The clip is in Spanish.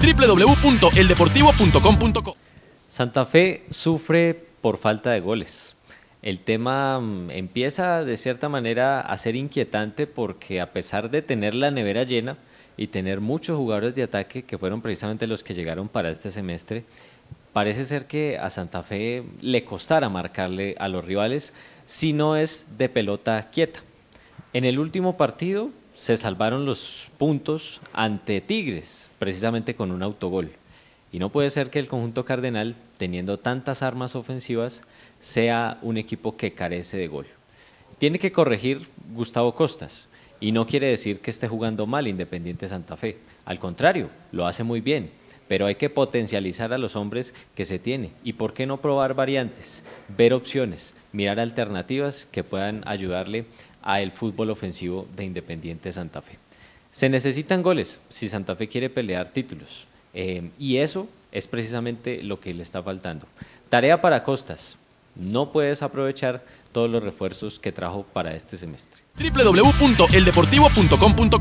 www.eldeportivo.com.co Santa Fe sufre por falta de goles. El tema mm, empieza de cierta manera a ser inquietante porque a pesar de tener la nevera llena y tener muchos jugadores de ataque que fueron precisamente los que llegaron para este semestre, parece ser que a Santa Fe le costará marcarle a los rivales si no es de pelota quieta. En el último partido se salvaron los puntos ante Tigres, precisamente con un autogol. Y no puede ser que el conjunto cardenal, teniendo tantas armas ofensivas, sea un equipo que carece de gol. Tiene que corregir Gustavo Costas. Y no quiere decir que esté jugando mal Independiente Santa Fe. Al contrario, lo hace muy bien pero hay que potencializar a los hombres que se tiene. ¿Y por qué no probar variantes? Ver opciones, mirar alternativas que puedan ayudarle al fútbol ofensivo de Independiente Santa Fe. Se necesitan goles si Santa Fe quiere pelear títulos. Em, y eso es precisamente lo que le está faltando. Tarea para Costas. No puedes aprovechar todos los refuerzos que trajo para este semestre. www.eldeportivo.com.co